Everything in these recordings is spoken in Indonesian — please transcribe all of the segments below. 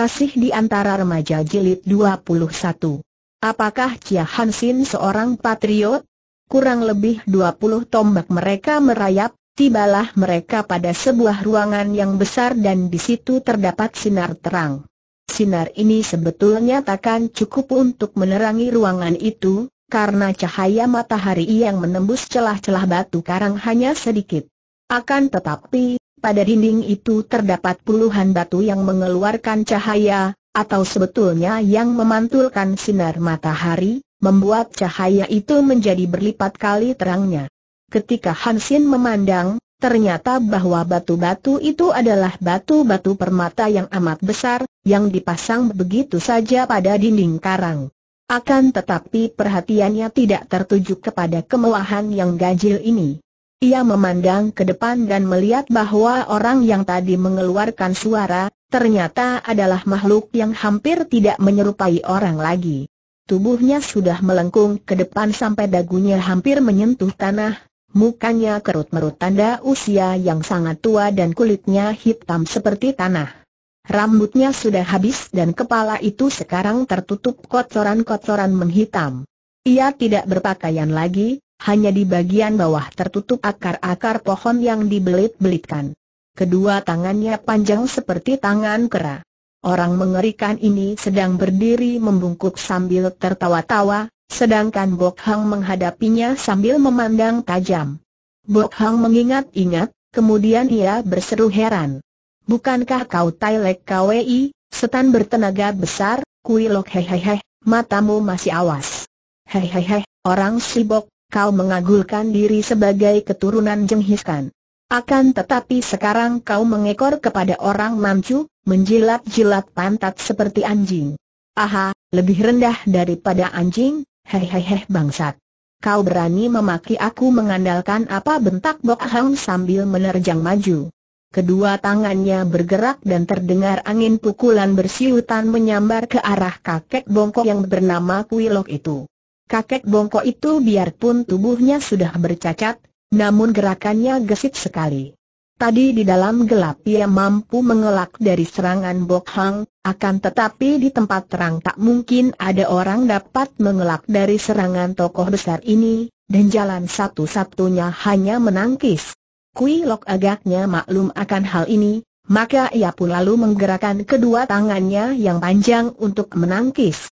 Kasih di antara remaja jilid 21. Apakah Chia Hansin seorang patriot? Kurang lebih 20 tombak mereka merayap, tibalah mereka pada sebuah ruangan yang besar dan di situ terdapat sinar terang. Sinar ini sebetulnya takkan cukup untuk menerangi ruangan itu, karena cahaya matahari yang menembus celah-celah batu karang hanya sedikit. Akan tetapi, pada dinding itu terdapat puluhan batu yang mengeluarkan cahaya, atau sebetulnya yang memantulkan sinar matahari, membuat cahaya itu menjadi berlipat kali terangnya. Ketika Hansin memandang, ternyata bahwa batu-batu itu adalah batu-batu permata yang amat besar, yang dipasang begitu saja pada dinding karang. Akan tetapi perhatiannya tidak tertuju kepada kemewahan yang ganjil ini. Ia memandang ke depan dan melihat bahwa orang yang tadi mengeluarkan suara, ternyata adalah makhluk yang hampir tidak menyerupai orang lagi. Tubuhnya sudah melengkung ke depan sampai dagunya hampir menyentuh tanah, mukanya kerut-merut tanda usia yang sangat tua dan kulitnya hitam seperti tanah. Rambutnya sudah habis dan kepala itu sekarang tertutup kotoran-kotoran menghitam. Ia tidak berpakaian lagi, hanya di bagian bawah tertutup akar-akar pohon yang dibelit-belitkan. Kedua tangannya panjang seperti tangan kera. Orang mengerikan ini sedang berdiri membungkuk sambil tertawa-tawa, sedangkan Bok Hang menghadapinya sambil memandang tajam. Bok Hang mengingat-ingat, kemudian ia berseru heran. Bukankah kau Tailek KWI, setan bertenaga besar, kuilok hehehe, matamu masih awas. Hehehe, orang sibok, kau mengagulkan diri sebagai keturunan Jenghiskan. Akan tetapi sekarang kau mengekor kepada orang mancu, menjilat-jilat pantat seperti anjing. Aha, lebih rendah daripada anjing, hehehe bangsat. Kau berani memaki aku mengandalkan apa bentak Bok Hang sambil menerjang maju. Kedua tangannya bergerak dan terdengar angin pukulan bersiutan menyambar ke arah kakek bongkok yang bernama Kuilok itu. Kakek bongkok itu biarpun tubuhnya sudah bercacat, namun gerakannya gesit sekali. Tadi di dalam gelap ia mampu mengelak dari serangan Bok Hang, akan tetapi di tempat terang tak mungkin ada orang dapat mengelak dari serangan tokoh besar ini, dan jalan satu-satunya hanya menangkis. Kui Lok agaknya maklum akan hal ini, maka ia pun lalu menggerakkan kedua tangannya yang panjang untuk menangkis.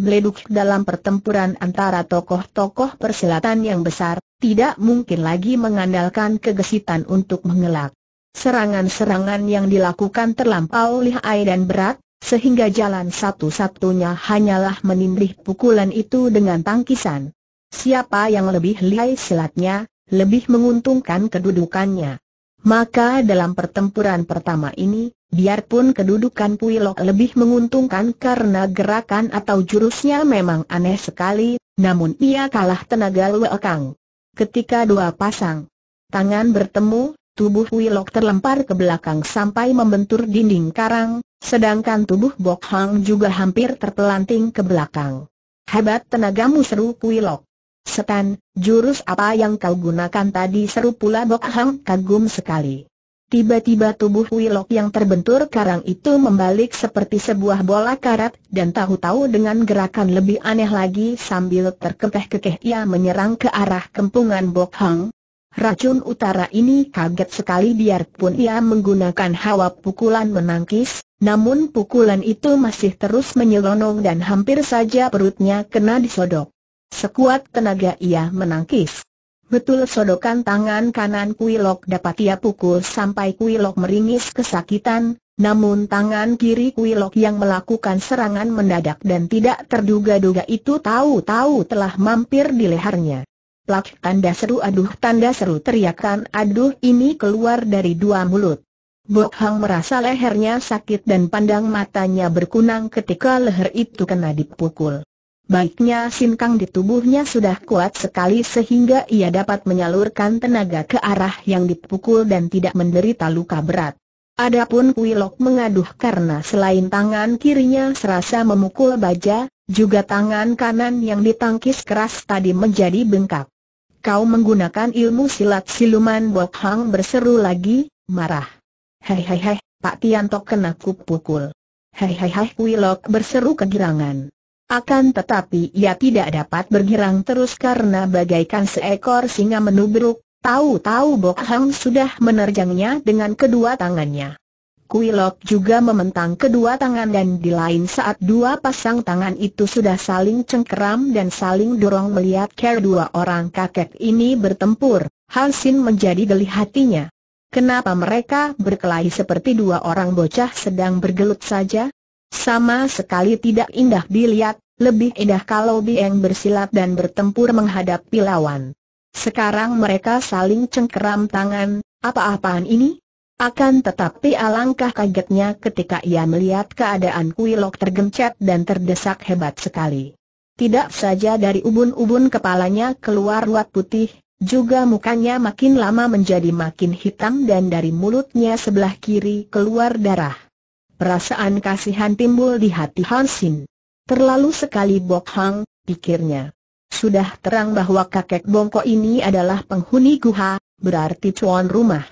Bleduk dalam pertempuran antara tokoh-tokoh persilatan yang besar, tidak mungkin lagi mengandalkan kegesitan untuk mengelak. Serangan-serangan yang dilakukan terlampau lihai dan berat, sehingga jalan satu-satunya hanyalah menindih pukulan itu dengan tangkisan. Siapa yang lebih lihai silatnya, lebih menguntungkan kedudukannya. Maka dalam pertempuran pertama ini, biarpun kedudukan Puilok lebih menguntungkan karena gerakan atau jurusnya memang aneh sekali, namun ia kalah tenaga Luekang. Ketika dua pasang tangan bertemu, tubuh Wilok terlempar ke belakang sampai membentur dinding karang, sedangkan tubuh Bok Hang juga hampir terpelanting ke belakang. Hebat tenagamu seru Wilok. Setan, jurus apa yang kau gunakan tadi seru pula Bok Hang kagum sekali. Tiba-tiba tubuh Wilok yang terbentur karang itu membalik seperti sebuah bola karat dan tahu-tahu dengan gerakan lebih aneh lagi sambil terkekeh-kekeh ia menyerang ke arah kempungan Bok Hang. Racun utara ini kaget sekali biarpun ia menggunakan hawa pukulan menangkis, namun pukulan itu masih terus menyelonong dan hampir saja perutnya kena disodok. Sekuat tenaga ia menangkis. Betul sodokan tangan kanan Kuilok dapat ia pukul sampai Kuilok meringis kesakitan, namun tangan kiri Kuilok yang melakukan serangan mendadak dan tidak terduga-duga itu tahu-tahu telah mampir di lehernya. Plak tanda seru aduh tanda seru teriakan aduh ini keluar dari dua mulut. Bok Hang merasa lehernya sakit dan pandang matanya berkunang ketika leher itu kena dipukul. Baiknya sinkang di tubuhnya sudah kuat sekali sehingga ia dapat menyalurkan tenaga ke arah yang dipukul dan tidak menderita luka berat. Adapun Kuilok mengaduh karena selain tangan kirinya serasa memukul baja, juga tangan kanan yang ditangkis keras tadi menjadi bengkak. Kau menggunakan ilmu silat siluman Bok Hang berseru lagi, marah. Hei hei hei, Pak Tiantok kena kupukul. Hei hei hei Kuilok berseru kegirangan. Akan tetapi ia tidak dapat bergirang terus karena bagaikan seekor singa menubruk, tahu-tahu Bok Hang sudah menerjangnya dengan kedua tangannya. Kuilok juga mementang kedua tangan dan di lain saat dua pasang tangan itu sudah saling cengkeram dan saling dorong melihat care dua orang kakek ini bertempur, Hansin menjadi geli hatinya. Kenapa mereka berkelahi seperti dua orang bocah sedang bergelut saja? Sama sekali tidak indah dilihat, lebih indah kalau Bieng bersilat dan bertempur menghadapi lawan. Sekarang mereka saling cengkeram tangan, apa-apaan ini? Akan tetapi alangkah kagetnya ketika ia melihat keadaan Kuilok tergencet dan terdesak hebat sekali. Tidak saja dari ubun-ubun kepalanya keluar ruat putih, juga mukanya makin lama menjadi makin hitam dan dari mulutnya sebelah kiri keluar darah. Perasaan kasihan timbul di hati Hansin. Terlalu sekali Bok Hang, pikirnya. Sudah terang bahwa kakek bongkok ini adalah penghuni guha, berarti tuan rumah.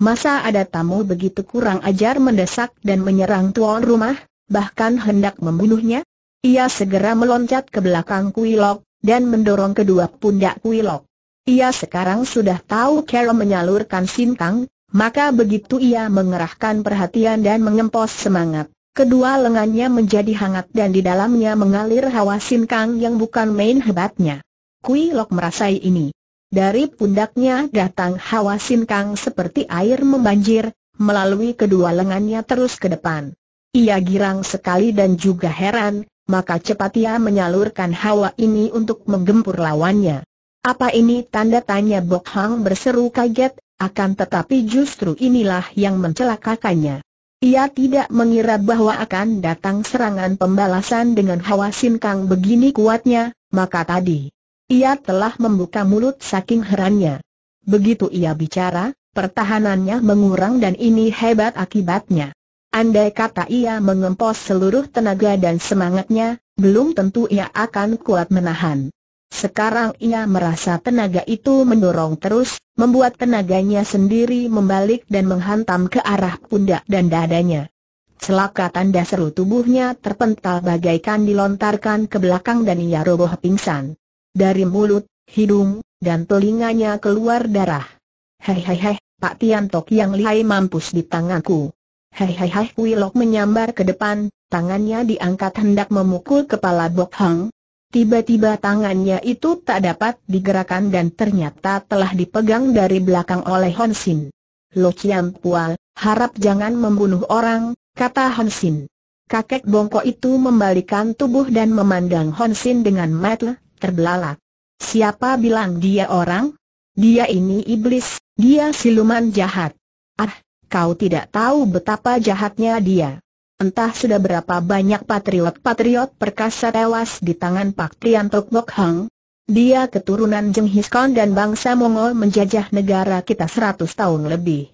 Masa ada tamu begitu kurang ajar mendesak dan menyerang tuan rumah, bahkan hendak membunuhnya? Ia segera meloncat ke belakang Kuilok, dan mendorong kedua pundak Kuilok. Ia sekarang sudah tahu cara menyalurkan sintang. Maka begitu ia mengerahkan perhatian dan mengempos semangat, kedua lengannya menjadi hangat dan di dalamnya mengalir hawa sinkang yang bukan main hebatnya. Kui Lok merasai ini. Dari pundaknya datang hawa sinkang seperti air membanjir, melalui kedua lengannya terus ke depan. Ia girang sekali dan juga heran, maka cepat ia menyalurkan hawa ini untuk menggempur lawannya. Apa ini tanda tanya Bok Hang berseru kaget, akan tetapi justru inilah yang mencelakakannya. Ia tidak mengira bahwa akan datang serangan pembalasan dengan hawa sinkang begini kuatnya, maka tadi ia telah membuka mulut saking herannya. Begitu ia bicara, pertahanannya mengurang dan ini hebat akibatnya. Andai kata ia mengempos seluruh tenaga dan semangatnya, belum tentu ia akan kuat menahan. Sekarang ia merasa tenaga itu mendorong terus, membuat tenaganya sendiri membalik dan menghantam ke arah pundak dan dadanya. Celaka tanda seru tubuhnya terpental bagaikan dilontarkan ke belakang dan ia roboh pingsan. Dari mulut, hidung, dan telinganya keluar darah. Hei hei hei, Pak Tiantok yang lihai mampus di tanganku. Hei hei hei, Wilok menyambar ke depan, tangannya diangkat hendak memukul kepala Bok Hang, Tiba-tiba tangannya itu tak dapat digerakkan dan ternyata telah dipegang dari belakang oleh Hon Sin. Lo Chiam Pual, harap jangan membunuh orang, kata Hon Kakek bongkok itu membalikan tubuh dan memandang Hon dengan mata terbelalak. Siapa bilang dia orang? Dia ini iblis, dia siluman jahat. Ah, kau tidak tahu betapa jahatnya dia. Entah sudah berapa banyak patriot-patriot perkasa tewas di tangan Pak Tian Tok Bok Hang. Dia keturunan Jenghis Khan dan bangsa Mongol menjajah negara kita 100 tahun lebih.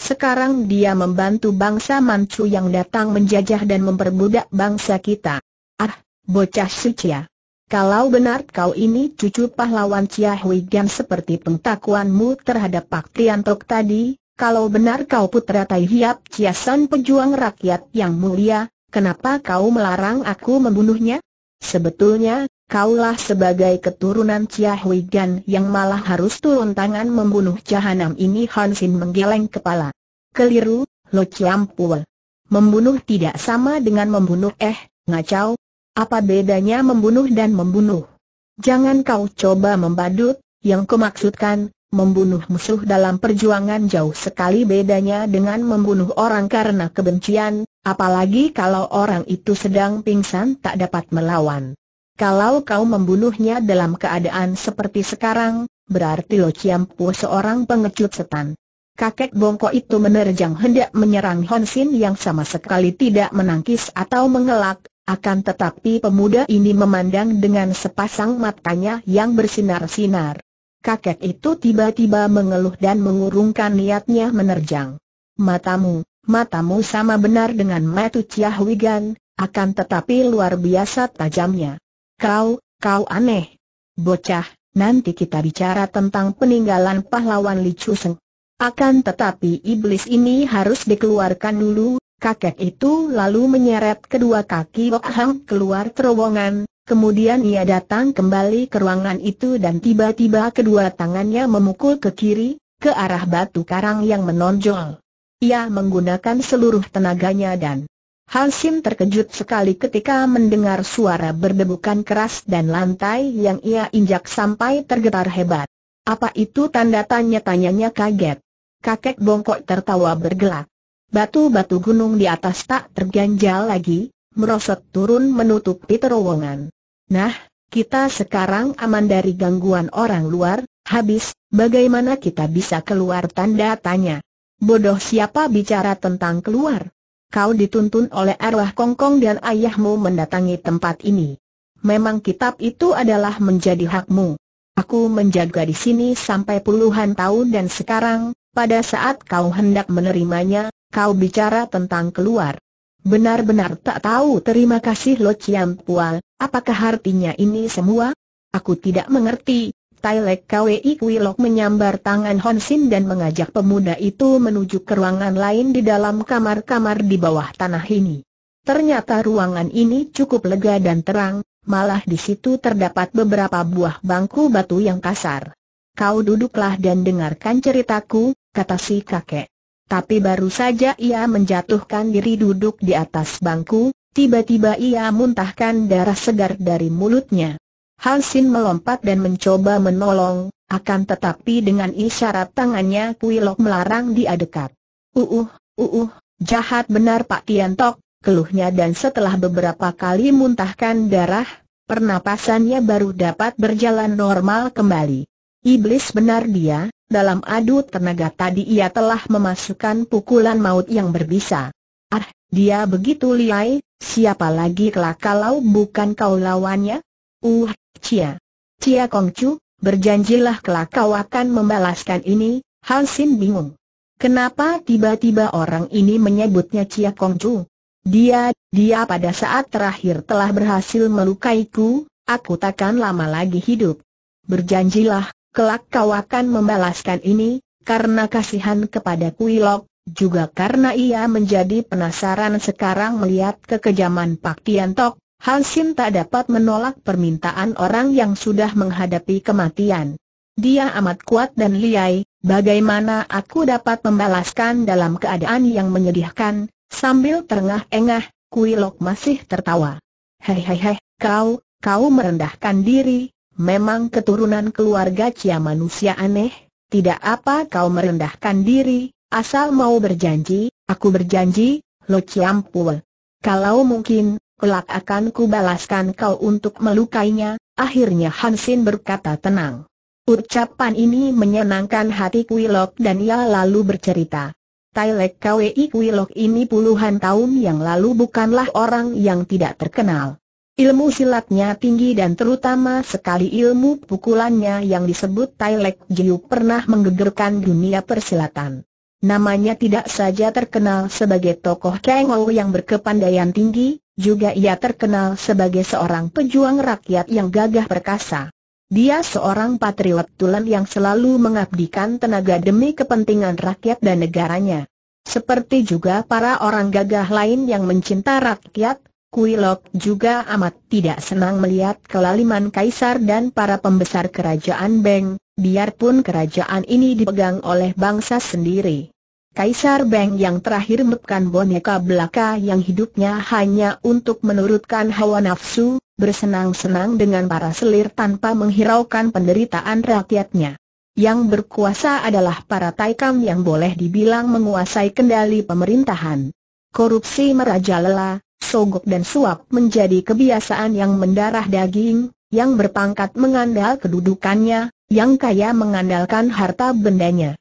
Sekarang dia membantu bangsa Manchu yang datang menjajah dan memperbudak bangsa kita. Ah, bocah suci ya. Kalau benar kau ini cucu pahlawan Chia Hui Gan seperti pengtakuanmu terhadap Pak Tian Tok tadi, kalau benar kau putra Tai Hiap Ciasan pejuang rakyat yang mulia, kenapa kau melarang aku membunuhnya? Sebetulnya, kaulah sebagai keturunan Chia Hui Gan yang malah harus turun tangan membunuh jahanam ini Hansin menggeleng kepala. Keliru, Lo Ciampul. Membunuh tidak sama dengan membunuh eh, ngacau. Apa bedanya membunuh dan membunuh? Jangan kau coba membadut, yang kumaksudkan, membunuh musuh dalam perjuangan jauh sekali bedanya dengan membunuh orang karena kebencian, apalagi kalau orang itu sedang pingsan tak dapat melawan. Kalau kau membunuhnya dalam keadaan seperti sekarang, berarti Lo ciampu seorang pengecut setan. Kakek bongko itu menerjang hendak menyerang Honsin yang sama sekali tidak menangkis atau mengelak, akan tetapi pemuda ini memandang dengan sepasang matanya yang bersinar-sinar. Kakek itu tiba-tiba mengeluh dan mengurungkan niatnya menerjang. Matamu, matamu sama benar dengan Matu Ciah Wigan, akan tetapi luar biasa tajamnya. Kau, kau aneh. Bocah, nanti kita bicara tentang peninggalan pahlawan Li Chuseng. Akan tetapi iblis ini harus dikeluarkan dulu, kakek itu lalu menyeret kedua kaki Wok Hang keluar terowongan, Kemudian ia datang kembali ke ruangan itu dan tiba-tiba kedua tangannya memukul ke kiri, ke arah batu karang yang menonjol. Ia menggunakan seluruh tenaganya dan Hansim terkejut sekali ketika mendengar suara berdebukan keras dan lantai yang ia injak sampai tergetar hebat. Apa itu tanda tanya-tanyanya kaget. Kakek bongkok tertawa bergelak. Batu-batu gunung di atas tak terganjal lagi, merosot turun menutupi terowongan. Nah, kita sekarang aman dari gangguan orang luar, habis, bagaimana kita bisa keluar tanda tanya. Bodoh siapa bicara tentang keluar? Kau dituntun oleh arwah kongkong dan ayahmu mendatangi tempat ini. Memang kitab itu adalah menjadi hakmu. Aku menjaga di sini sampai puluhan tahun dan sekarang, pada saat kau hendak menerimanya, kau bicara tentang keluar. Benar-benar tak tahu terima kasih Lo Chiam Pua, apakah artinya ini semua? Aku tidak mengerti. Tai Lek Kwi Lok menyambar tangan Hon Sin dan mengajak pemuda itu menuju ke ruangan lain di dalam kamar-kamar di bawah tanah ini. Ternyata ruangan ini cukup lega dan terang, malah di situ terdapat beberapa buah bangku batu yang kasar. Kau duduklah dan dengarkan ceritaku, kata si kakek. Tapi baru saja ia menjatuhkan diri duduk di atas bangku, tiba-tiba ia muntahkan darah segar dari mulutnya. Halsin melompat dan mencoba menolong, akan tetapi dengan isyarat tangannya Kuilok melarang dia dekat. Uuh, uuh, jahat benar Pak Tiantok, keluhnya dan setelah beberapa kali muntahkan darah, pernapasannya baru dapat berjalan normal kembali. Iblis benar dia, dalam adu tenaga tadi ia telah memasukkan pukulan maut yang berbisa. Ah, dia begitu liai, siapa lagi kelak kalau bukan kau lawannya? Uh, Cia. Cia Kongcu, berjanjilah kelak kau akan membalaskan ini, Hansin bingung. Kenapa tiba-tiba orang ini menyebutnya Cia Kongcu? Dia, dia pada saat terakhir telah berhasil melukaiku, aku takkan lama lagi hidup. Berjanjilah Kelak kau akan membalaskan ini, karena kasihan kepada Kuilok, juga karena ia menjadi penasaran sekarang melihat kekejaman Pak Tiantok, Hansin tak dapat menolak permintaan orang yang sudah menghadapi kematian. Dia amat kuat dan liai, bagaimana aku dapat membalaskan dalam keadaan yang menyedihkan, sambil terengah-engah, Kuilok masih tertawa. Hei hei hei, kau, kau merendahkan diri, Memang keturunan keluarga Cia manusia aneh, tidak apa kau merendahkan diri, asal mau berjanji, aku berjanji, Lo Ciampul. Kalau mungkin, kelak akan ku balaskan kau untuk melukainya, akhirnya Hansin berkata tenang. Ucapan ini menyenangkan hati Kuilok dan ia lalu bercerita. Tailek Kwei Kuilok ini puluhan tahun yang lalu bukanlah orang yang tidak terkenal. Ilmu silatnya tinggi dan terutama sekali ilmu pukulannya yang disebut Tai Lek Jiu pernah menggegerkan dunia persilatan. Namanya tidak saja terkenal sebagai tokoh Kengou yang berkepandaian tinggi, juga ia terkenal sebagai seorang pejuang rakyat yang gagah perkasa. Dia seorang patriot tulen yang selalu mengabdikan tenaga demi kepentingan rakyat dan negaranya. Seperti juga para orang gagah lain yang mencinta rakyat, Kuilok juga amat tidak senang melihat kelaliman kaisar dan para pembesar kerajaan Beng, biarpun kerajaan ini dipegang oleh bangsa sendiri. Kaisar Beng yang terakhir mepkan boneka belaka yang hidupnya hanya untuk menurutkan hawa nafsu, bersenang-senang dengan para selir tanpa menghiraukan penderitaan rakyatnya. Yang berkuasa adalah para taikam yang boleh dibilang menguasai kendali pemerintahan. Korupsi merajalela, sogok dan suap menjadi kebiasaan yang mendarah daging, yang berpangkat mengandal kedudukannya, yang kaya mengandalkan harta bendanya.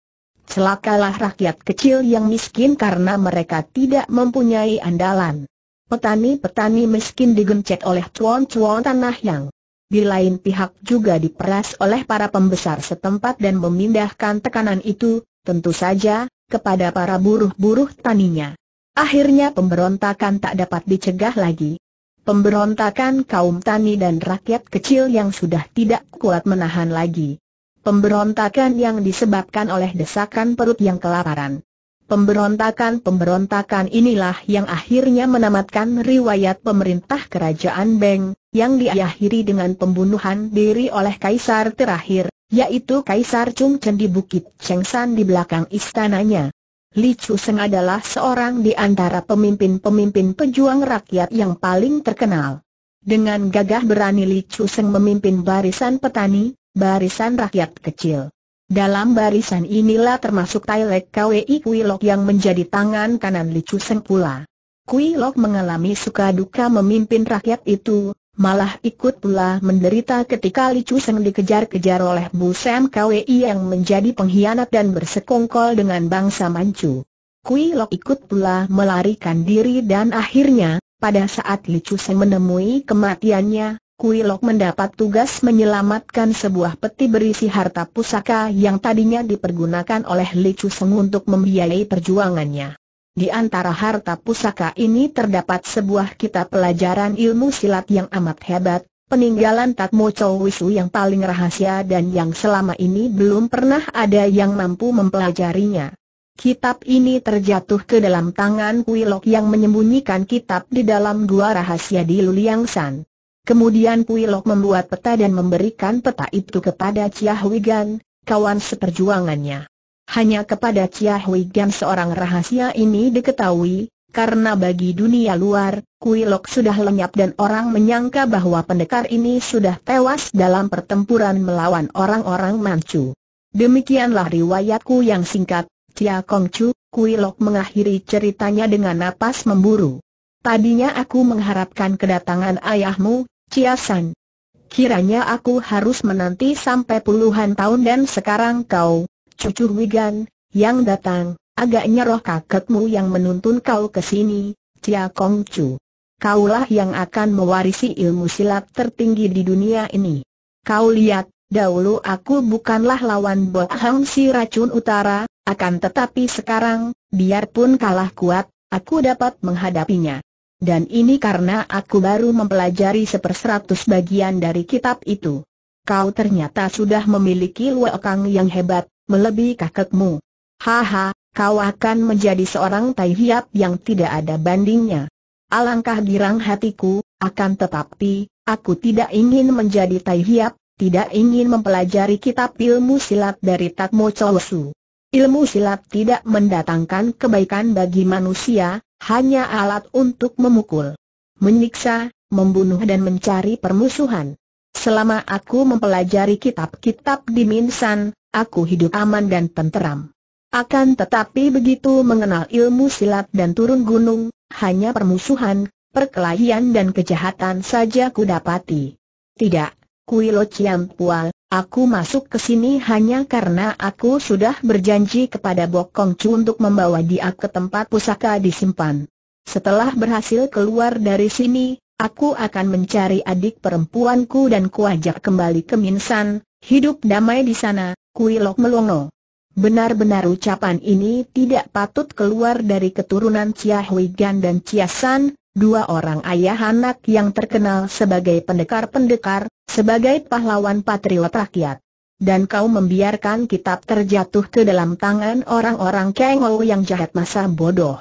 Celakalah rakyat kecil yang miskin karena mereka tidak mempunyai andalan. Petani-petani miskin digencet oleh cuan-cuan tanah yang di lain pihak juga diperas oleh para pembesar setempat dan memindahkan tekanan itu, tentu saja, kepada para buruh-buruh taninya. Akhirnya pemberontakan tak dapat dicegah lagi. Pemberontakan kaum tani dan rakyat kecil yang sudah tidak kuat menahan lagi. Pemberontakan yang disebabkan oleh desakan perut yang kelaparan. Pemberontakan-pemberontakan inilah yang akhirnya menamatkan riwayat pemerintah kerajaan Beng, yang diakhiri dengan pembunuhan diri oleh kaisar terakhir, yaitu Kaisar Chung Chen di Bukit Chengsan di belakang istananya. Li Seng adalah seorang di antara pemimpin-pemimpin pejuang rakyat yang paling terkenal. Dengan gagah berani Li Seng memimpin barisan petani, barisan rakyat kecil. Dalam barisan inilah termasuk Tailek Kwei Kui Lok yang menjadi tangan kanan Li Seng pula. Kui Lok mengalami suka duka memimpin rakyat itu, malah ikut pula menderita ketika Li Chuseng dikejar-kejar oleh Bu Sam Kwei yang menjadi pengkhianat dan bersekongkol dengan bangsa Manchu. Kui Lok ikut pula melarikan diri dan akhirnya, pada saat Li Chuseng menemui kematiannya, Kui Lok mendapat tugas menyelamatkan sebuah peti berisi harta pusaka yang tadinya dipergunakan oleh Li Seng untuk membiayai perjuangannya. Di antara harta pusaka ini terdapat sebuah kitab pelajaran ilmu silat yang amat hebat, peninggalan Tatmo Chow Wisu yang paling rahasia dan yang selama ini belum pernah ada yang mampu mempelajarinya. Kitab ini terjatuh ke dalam tangan Kuilok yang menyembunyikan kitab di dalam gua rahasia di Luliangsan. Kemudian Kuilok membuat peta dan memberikan peta itu kepada Chia kawan seperjuangannya. Hanya kepada Chia Hui Gam seorang rahasia ini diketahui, karena bagi dunia luar, Kui Lok sudah lenyap dan orang menyangka bahwa pendekar ini sudah tewas dalam pertempuran melawan orang-orang Manchu. Demikianlah riwayatku yang singkat, Cia Kui Lok mengakhiri ceritanya dengan napas memburu. Tadinya aku mengharapkan kedatangan ayahmu, Cia San. Kiranya aku harus menanti sampai puluhan tahun dan sekarang kau, cucu Wigan, yang datang, agaknya roh kakekmu yang menuntun kau ke sini, Cia Kong Chu. Kaulah yang akan mewarisi ilmu silat tertinggi di dunia ini. Kau lihat, dahulu aku bukanlah lawan Bok Hang si racun utara, akan tetapi sekarang, biarpun kalah kuat, aku dapat menghadapinya. Dan ini karena aku baru mempelajari seperseratus bagian dari kitab itu. Kau ternyata sudah memiliki Luo Kang yang hebat, melebihi kakekmu. Haha, kau akan menjadi seorang tai yang tidak ada bandingnya. Alangkah girang hatiku, akan tetapi, aku tidak ingin menjadi tai tidak ingin mempelajari kitab ilmu silat dari Takmo Chosu. Ilmu silat tidak mendatangkan kebaikan bagi manusia, hanya alat untuk memukul, menyiksa, membunuh dan mencari permusuhan. Selama aku mempelajari kitab-kitab di Minsan, aku hidup aman dan tenteram. Akan tetapi begitu mengenal ilmu silat dan turun gunung, hanya permusuhan, perkelahian dan kejahatan saja ku dapati. Tidak, Kuilo Ciam Pual, aku masuk ke sini hanya karena aku sudah berjanji kepada Bokong Chu untuk membawa dia ke tempat pusaka disimpan. Setelah berhasil keluar dari sini, Aku akan mencari adik perempuanku dan kuajak kembali ke Minsan, hidup damai di sana, kuilok melongo. Benar-benar ucapan ini tidak patut keluar dari keturunan Chia Hui Gan dan Chia San, dua orang ayah anak yang terkenal sebagai pendekar-pendekar, sebagai pahlawan patriot rakyat. Dan kau membiarkan kitab terjatuh ke dalam tangan orang-orang Kengou yang jahat masa bodoh.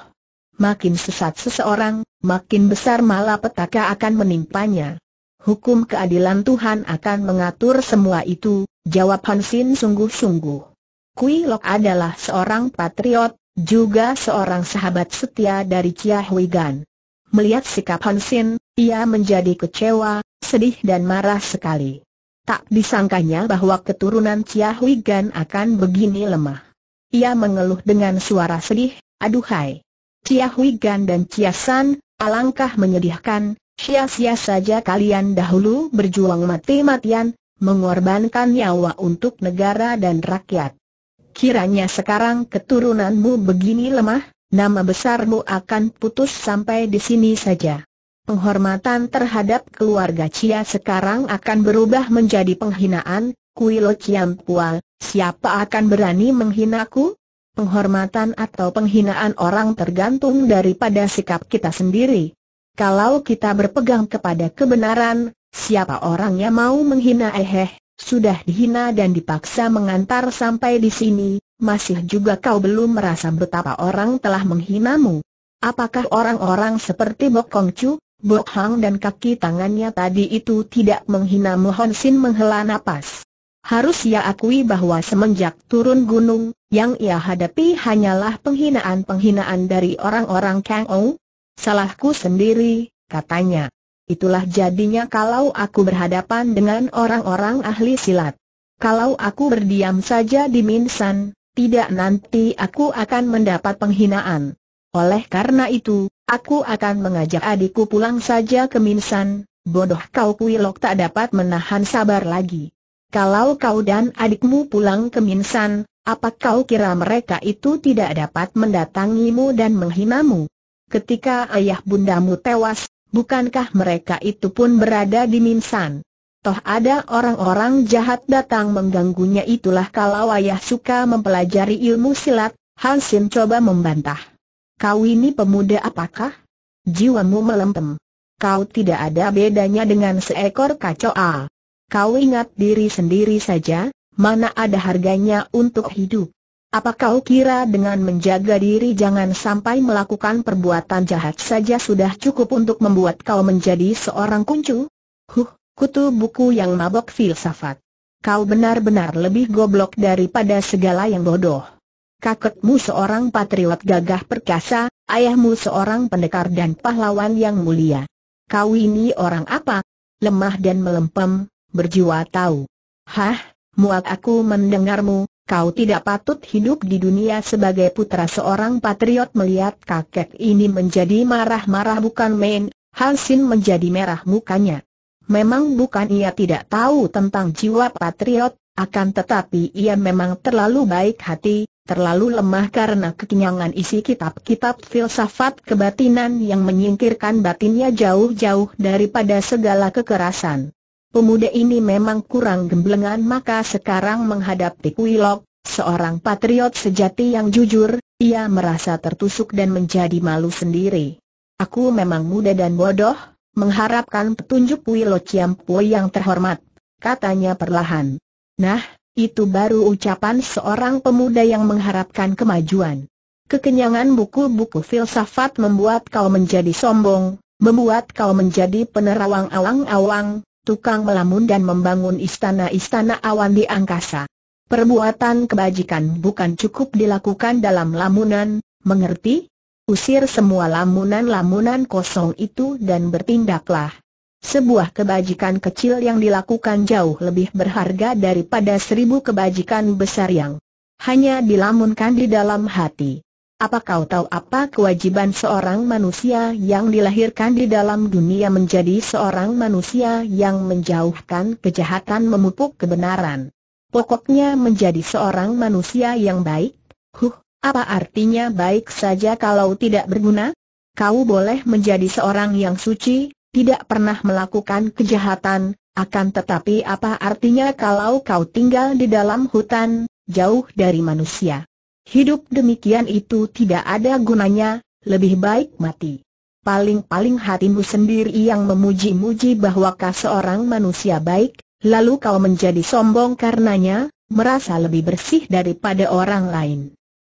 Makin sesat seseorang, makin besar malapetaka akan menimpanya. Hukum keadilan Tuhan akan mengatur semua itu, jawab Hansin sungguh-sungguh. Kui Lok adalah seorang patriot, juga seorang sahabat setia dari Chia Hui Gan. Melihat sikap Hansin, ia menjadi kecewa, sedih dan marah sekali. Tak disangkanya bahwa keturunan Chia Hui Gan akan begini lemah. Ia mengeluh dengan suara sedih, aduhai. Chia Hui Gan dan Chia San, alangkah menyedihkan, sia-sia saja kalian dahulu berjuang mati-matian, mengorbankan nyawa untuk negara dan rakyat. Kiranya sekarang keturunanmu begini lemah, nama besarmu akan putus sampai di sini saja. Penghormatan terhadap keluarga Chia sekarang akan berubah menjadi penghinaan, Kuilo Chiam Pual, siapa akan berani menghinaku? penghormatan atau penghinaan orang tergantung daripada sikap kita sendiri. Kalau kita berpegang kepada kebenaran, siapa orang yang mau menghina eheh, sudah dihina dan dipaksa mengantar sampai di sini, masih juga kau belum merasa betapa orang telah menghinamu. Apakah orang-orang seperti Bok Chu, Bok Hang dan kaki tangannya tadi itu tidak menghina Mohon Sin menghela napas. Harus ia akui bahwa semenjak turun gunung, yang ia hadapi hanyalah penghinaan-penghinaan dari orang-orang Kang Ong. Salahku sendiri, katanya. Itulah jadinya kalau aku berhadapan dengan orang-orang ahli silat. Kalau aku berdiam saja di Minsan, tidak nanti aku akan mendapat penghinaan. Oleh karena itu, aku akan mengajak adikku pulang saja ke Minsan, bodoh kau Kuilok tak dapat menahan sabar lagi. Kalau kau dan adikmu pulang ke Minsan, apa kau kira mereka itu tidak dapat mendatangimu dan menghinamu? Ketika ayah bundamu tewas, bukankah mereka itu pun berada di Minsan? Toh ada orang-orang jahat datang mengganggunya itulah kalau ayah suka mempelajari ilmu silat, Hansin coba membantah. Kau ini pemuda apakah? Jiwamu melempem. Kau tidak ada bedanya dengan seekor kacau. Kau ingat diri sendiri saja, mana ada harganya untuk hidup. Apa kau kira dengan menjaga diri jangan sampai melakukan perbuatan jahat saja sudah cukup untuk membuat kau menjadi seorang kuncu? Huh, kutu buku yang mabok filsafat. Kau benar-benar lebih goblok daripada segala yang bodoh. Kakekmu seorang patriot gagah perkasa, ayahmu seorang pendekar dan pahlawan yang mulia. Kau ini orang apa? Lemah dan melempem, berjiwa tahu. Hah, muak aku mendengarmu, kau tidak patut hidup di dunia sebagai putra seorang patriot melihat kakek ini menjadi marah-marah bukan main, Hansin menjadi merah mukanya. Memang bukan ia tidak tahu tentang jiwa patriot, akan tetapi ia memang terlalu baik hati, terlalu lemah karena kekenyangan isi kitab-kitab filsafat kebatinan yang menyingkirkan batinnya jauh-jauh daripada segala kekerasan. Pemuda ini memang kurang gemblengan maka sekarang menghadapi Kuilok, seorang patriot sejati yang jujur, ia merasa tertusuk dan menjadi malu sendiri. Aku memang muda dan bodoh, mengharapkan petunjuk Kuilok Ciampo yang terhormat, katanya perlahan. Nah, itu baru ucapan seorang pemuda yang mengharapkan kemajuan. Kekenyangan buku-buku filsafat membuat kau menjadi sombong, membuat kau menjadi penerawang awang-awang, tukang melamun dan membangun istana-istana awan di angkasa. Perbuatan kebajikan bukan cukup dilakukan dalam lamunan, mengerti? Usir semua lamunan-lamunan kosong itu dan bertindaklah. Sebuah kebajikan kecil yang dilakukan jauh lebih berharga daripada seribu kebajikan besar yang hanya dilamunkan di dalam hati. Apa kau tahu apa kewajiban seorang manusia yang dilahirkan di dalam dunia menjadi seorang manusia yang menjauhkan kejahatan memupuk kebenaran? Pokoknya menjadi seorang manusia yang baik? Huh, apa artinya baik saja kalau tidak berguna? Kau boleh menjadi seorang yang suci, tidak pernah melakukan kejahatan, akan tetapi apa artinya kalau kau tinggal di dalam hutan, jauh dari manusia? Hidup demikian itu tidak ada gunanya, lebih baik mati. Paling-paling hatimu sendiri yang memuji-muji bahwa kau seorang manusia baik, lalu kau menjadi sombong karenanya, merasa lebih bersih daripada orang lain.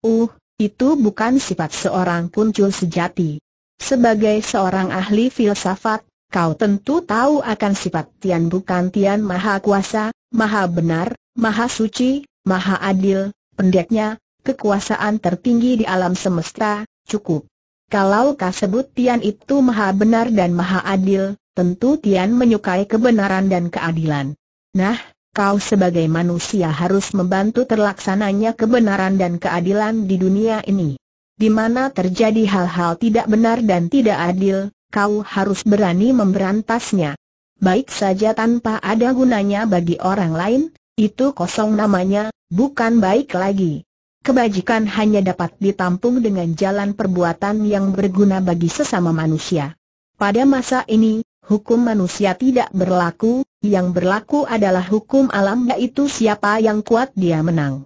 Uh, itu bukan sifat seorang kuncul sejati. Sebagai seorang ahli filsafat, kau tentu tahu akan sifat Tian bukan Tian Maha Kuasa, Maha Benar, Maha Suci, Maha Adil, pendeknya, kekuasaan tertinggi di alam semesta, cukup. Kalau kau sebut Tian itu maha benar dan maha adil, tentu Tian menyukai kebenaran dan keadilan. Nah, kau sebagai manusia harus membantu terlaksananya kebenaran dan keadilan di dunia ini. Di mana terjadi hal-hal tidak benar dan tidak adil, kau harus berani memberantasnya. Baik saja tanpa ada gunanya bagi orang lain, itu kosong namanya, bukan baik lagi kebajikan hanya dapat ditampung dengan jalan perbuatan yang berguna bagi sesama manusia. Pada masa ini, hukum manusia tidak berlaku, yang berlaku adalah hukum alam yaitu siapa yang kuat dia menang.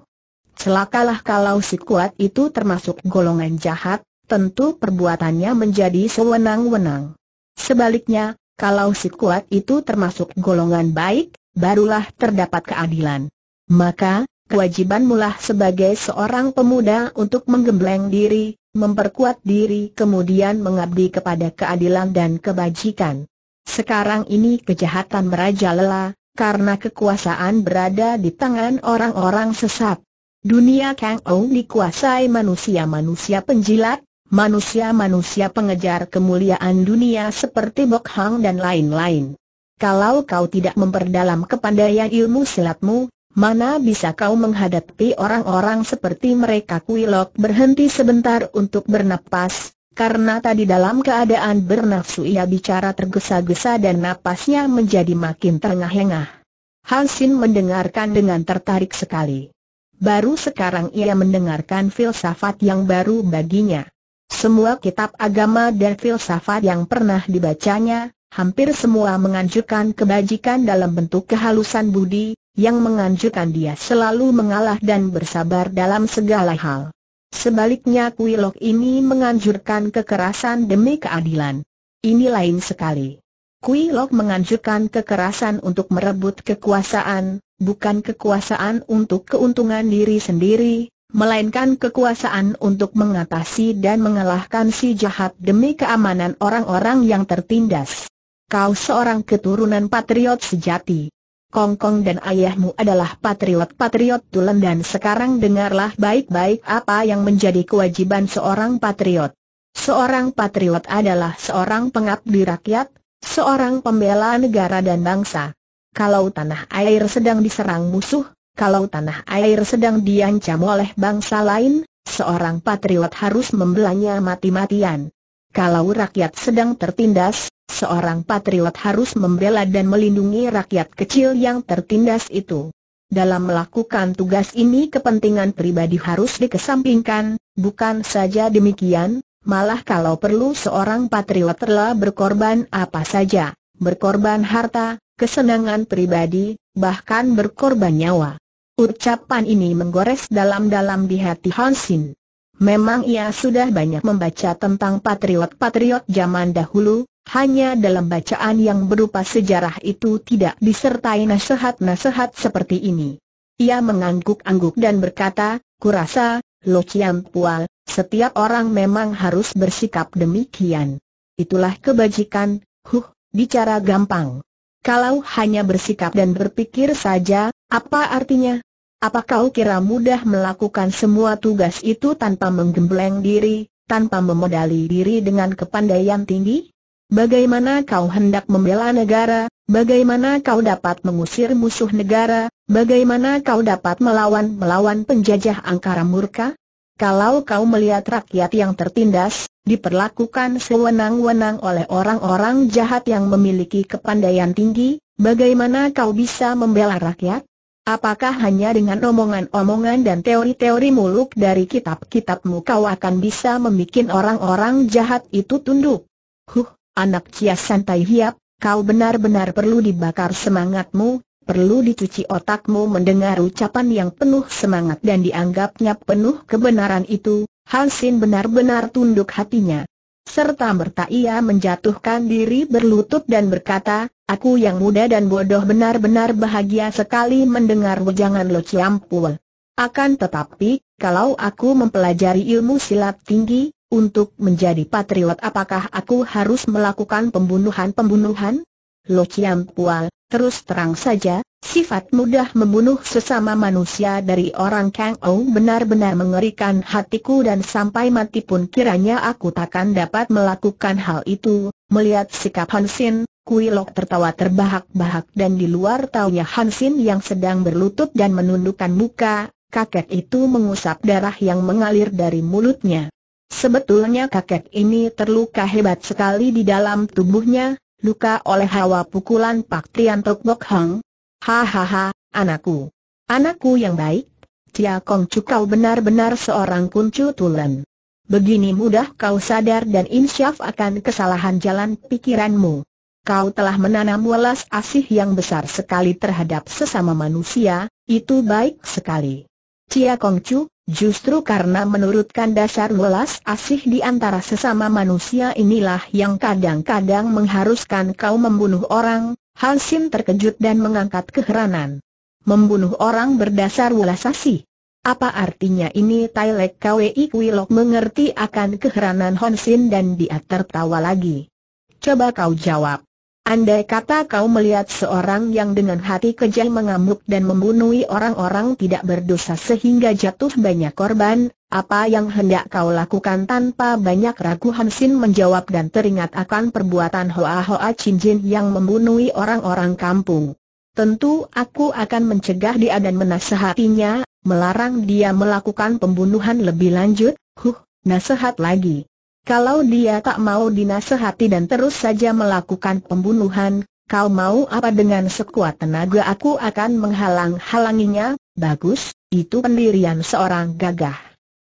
Celakalah kalau si kuat itu termasuk golongan jahat, tentu perbuatannya menjadi sewenang-wenang. Sebaliknya, kalau si kuat itu termasuk golongan baik, barulah terdapat keadilan. Maka, kewajiban mulah sebagai seorang pemuda untuk menggembleng diri, memperkuat diri kemudian mengabdi kepada keadilan dan kebajikan. Sekarang ini kejahatan merajalela, karena kekuasaan berada di tangan orang-orang sesat. Dunia Kang Ou dikuasai manusia-manusia penjilat, manusia-manusia pengejar kemuliaan dunia seperti Bok Hang dan lain-lain. Kalau kau tidak memperdalam kepandaian ilmu silatmu, Mana bisa kau menghadapi orang-orang seperti mereka Kuilok berhenti sebentar untuk bernapas, karena tadi dalam keadaan bernafsu ia bicara tergesa-gesa dan napasnya menjadi makin terengah-engah. Hansin mendengarkan dengan tertarik sekali. Baru sekarang ia mendengarkan filsafat yang baru baginya. Semua kitab agama dan filsafat yang pernah dibacanya, hampir semua menganjurkan kebajikan dalam bentuk kehalusan budi, yang menganjurkan dia selalu mengalah dan bersabar dalam segala hal. Sebaliknya Kuilok ini menganjurkan kekerasan demi keadilan. Ini lain sekali. Kuilok menganjurkan kekerasan untuk merebut kekuasaan, bukan kekuasaan untuk keuntungan diri sendiri, melainkan kekuasaan untuk mengatasi dan mengalahkan si jahat demi keamanan orang-orang yang tertindas. Kau seorang keturunan patriot sejati. Kongkong dan ayahmu adalah patriot-patriot tulen dan sekarang dengarlah baik-baik apa yang menjadi kewajiban seorang patriot. Seorang patriot adalah seorang pengabdi rakyat, seorang pembela negara dan bangsa. Kalau tanah air sedang diserang musuh, kalau tanah air sedang diancam oleh bangsa lain, seorang patriot harus membelanya mati-matian. Kalau rakyat sedang tertindas, seorang patriot harus membela dan melindungi rakyat kecil yang tertindas itu. Dalam melakukan tugas ini kepentingan pribadi harus dikesampingkan, bukan saja demikian, malah kalau perlu seorang patriot telah berkorban apa saja, berkorban harta, kesenangan pribadi, bahkan berkorban nyawa. Ucapan ini menggores dalam-dalam di hati Hansin. Memang ia sudah banyak membaca tentang patriot-patriot zaman dahulu, hanya dalam bacaan yang berupa sejarah itu tidak disertai nasihat-nasihat seperti ini. Ia mengangguk-angguk dan berkata, kurasa, Lo Chiam Pual, setiap orang memang harus bersikap demikian. Itulah kebajikan, huh, bicara gampang. Kalau hanya bersikap dan berpikir saja, apa artinya? Apa kau kira mudah melakukan semua tugas itu tanpa menggembleng diri, tanpa memodali diri dengan kepandaian tinggi? Bagaimana kau hendak membela negara, bagaimana kau dapat mengusir musuh negara, bagaimana kau dapat melawan-melawan penjajah angkara murka? Kalau kau melihat rakyat yang tertindas, diperlakukan sewenang-wenang oleh orang-orang jahat yang memiliki kepandaian tinggi, bagaimana kau bisa membela rakyat? Apakah hanya dengan omongan-omongan dan teori-teori muluk dari kitab-kitabmu kau akan bisa membuat orang-orang jahat itu tunduk? Huh, Anak Cia Santai Hiap, kau benar-benar perlu dibakar semangatmu, perlu dicuci otakmu mendengar ucapan yang penuh semangat dan dianggapnya penuh kebenaran itu, Hansin benar-benar tunduk hatinya. Serta merta ia menjatuhkan diri berlutut dan berkata, aku yang muda dan bodoh benar-benar bahagia sekali mendengar wejangan Lo Ciampul. Akan tetapi, kalau aku mempelajari ilmu silat tinggi, untuk menjadi patriot apakah aku harus melakukan pembunuhan-pembunuhan? Lo Chiam Pua, terus terang saja, sifat mudah membunuh sesama manusia dari orang Kang O benar-benar mengerikan hatiku dan sampai mati pun kiranya aku takkan dapat melakukan hal itu. Melihat sikap Hansin, Kui Kuilok tertawa terbahak-bahak dan di luar taunya Hansin yang sedang berlutut dan menundukkan muka, kakek itu mengusap darah yang mengalir dari mulutnya. Sebetulnya kakek ini terluka hebat sekali di dalam tubuhnya, luka oleh hawa pukulan Pak Tian Tok Bok Hang. Hahaha, anakku. Anakku yang baik, Cia Kong Chu kau benar-benar seorang kuncu tulen. Begini mudah kau sadar dan insyaf akan kesalahan jalan pikiranmu. Kau telah menanam welas asih yang besar sekali terhadap sesama manusia, itu baik sekali. Cia Kong Chu, Justru karena menurutkan dasar welas asih di antara sesama manusia inilah yang kadang-kadang mengharuskan kau membunuh orang, Hansin terkejut dan mengangkat keheranan. Membunuh orang berdasar welas asih. Apa artinya ini Tailek Kwei Kwilok mengerti akan keheranan Hansin dan dia tertawa lagi. Coba kau jawab. Andai kata kau melihat seorang yang dengan hati kejam mengamuk dan membunuh orang-orang tidak berdosa sehingga jatuh banyak korban, apa yang hendak kau lakukan tanpa banyak ragu Hansin menjawab dan teringat akan perbuatan Hoa Hoa Chin Jin yang membunuh orang-orang kampung. Tentu aku akan mencegah dia dan menasehatinya, melarang dia melakukan pembunuhan lebih lanjut, huh, nasihat lagi. Kalau dia tak mau dinasehati dan terus saja melakukan pembunuhan, kau mau apa dengan sekuat tenaga aku akan menghalang-halanginya, bagus, itu pendirian seorang gagah.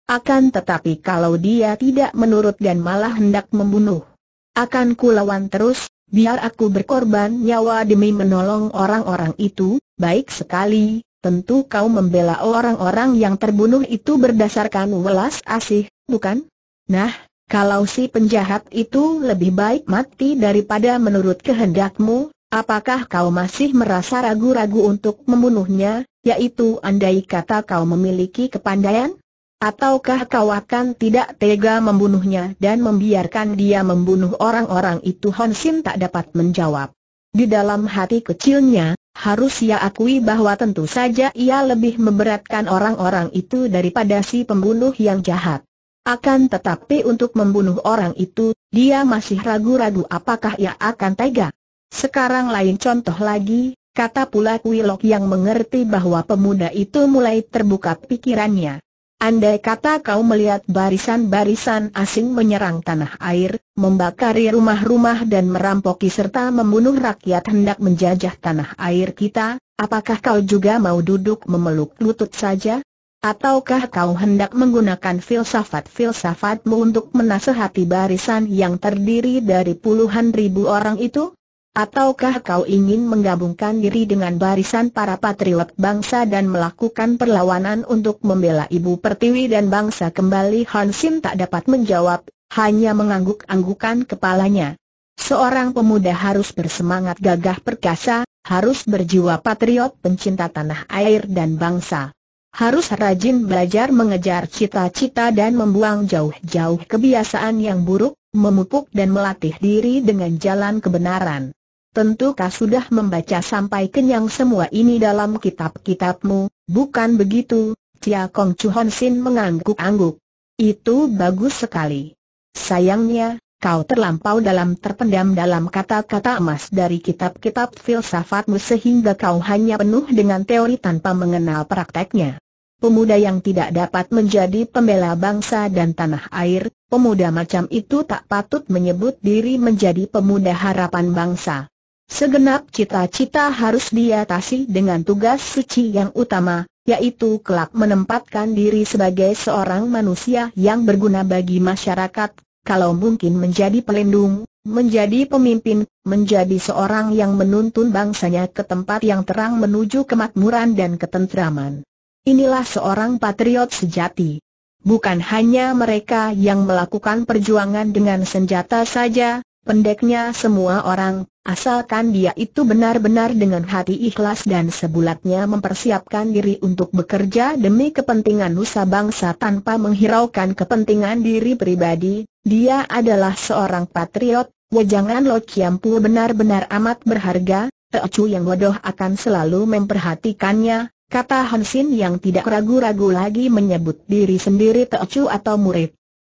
Akan tetapi kalau dia tidak menurut dan malah hendak membunuh, akan kulawan terus, biar aku berkorban nyawa demi menolong orang-orang itu, baik sekali, tentu kau membela orang-orang yang terbunuh itu berdasarkan welas asih, bukan? Nah, kalau si penjahat itu lebih baik mati daripada menurut kehendakmu, apakah kau masih merasa ragu-ragu untuk membunuhnya, yaitu andai kata kau memiliki kepandaian? Ataukah kau akan tidak tega membunuhnya dan membiarkan dia membunuh orang-orang itu Hon Sin tak dapat menjawab. Di dalam hati kecilnya, harus ia akui bahwa tentu saja ia lebih memberatkan orang-orang itu daripada si pembunuh yang jahat. Akan tetapi untuk membunuh orang itu, dia masih ragu-ragu apakah ia akan tega. Sekarang lain contoh lagi, kata pula Kuilok yang mengerti bahwa pemuda itu mulai terbuka pikirannya. Andai kata kau melihat barisan-barisan asing menyerang tanah air, membakar rumah-rumah dan merampoki serta membunuh rakyat hendak menjajah tanah air kita, apakah kau juga mau duduk memeluk lutut saja? Ataukah kau hendak menggunakan filsafat-filsafatmu untuk menasehati barisan yang terdiri dari puluhan ribu orang itu? Ataukah kau ingin menggabungkan diri dengan barisan para patriot bangsa dan melakukan perlawanan untuk membela ibu pertiwi dan bangsa kembali Hansin tak dapat menjawab, hanya mengangguk-anggukan kepalanya. Seorang pemuda harus bersemangat gagah perkasa, harus berjiwa patriot pencinta tanah air dan bangsa harus rajin belajar mengejar cita-cita dan membuang jauh-jauh kebiasaan yang buruk, memupuk dan melatih diri dengan jalan kebenaran. Tentu Tentukah sudah membaca sampai kenyang semua ini dalam kitab-kitabmu, bukan begitu? Cia Kong Chu Sin mengangguk-angguk. Itu bagus sekali. Sayangnya, kau terlampau dalam terpendam dalam kata-kata emas dari kitab-kitab filsafatmu sehingga kau hanya penuh dengan teori tanpa mengenal prakteknya. Pemuda yang tidak dapat menjadi pembela bangsa dan tanah air, pemuda macam itu tak patut menyebut diri menjadi pemuda harapan bangsa. Segenap cita-cita harus diatasi dengan tugas suci yang utama, yaitu kelak menempatkan diri sebagai seorang manusia yang berguna bagi masyarakat, kalau mungkin menjadi pelindung, menjadi pemimpin, menjadi seorang yang menuntun bangsanya ke tempat yang terang menuju kemakmuran dan ketentraman. Inilah seorang patriot sejati. Bukan hanya mereka yang melakukan perjuangan dengan senjata saja, Pendeknya semua orang, asalkan dia itu benar-benar dengan hati ikhlas dan sebulatnya mempersiapkan diri untuk bekerja demi kepentingan nusa bangsa tanpa menghiraukan kepentingan diri pribadi, dia adalah seorang patriot, Wajangan ya Lo Chiampu benar-benar amat berharga, Teocu yang bodoh akan selalu memperhatikannya, kata Hansin yang tidak ragu-ragu lagi menyebut diri sendiri Teocu atau murid.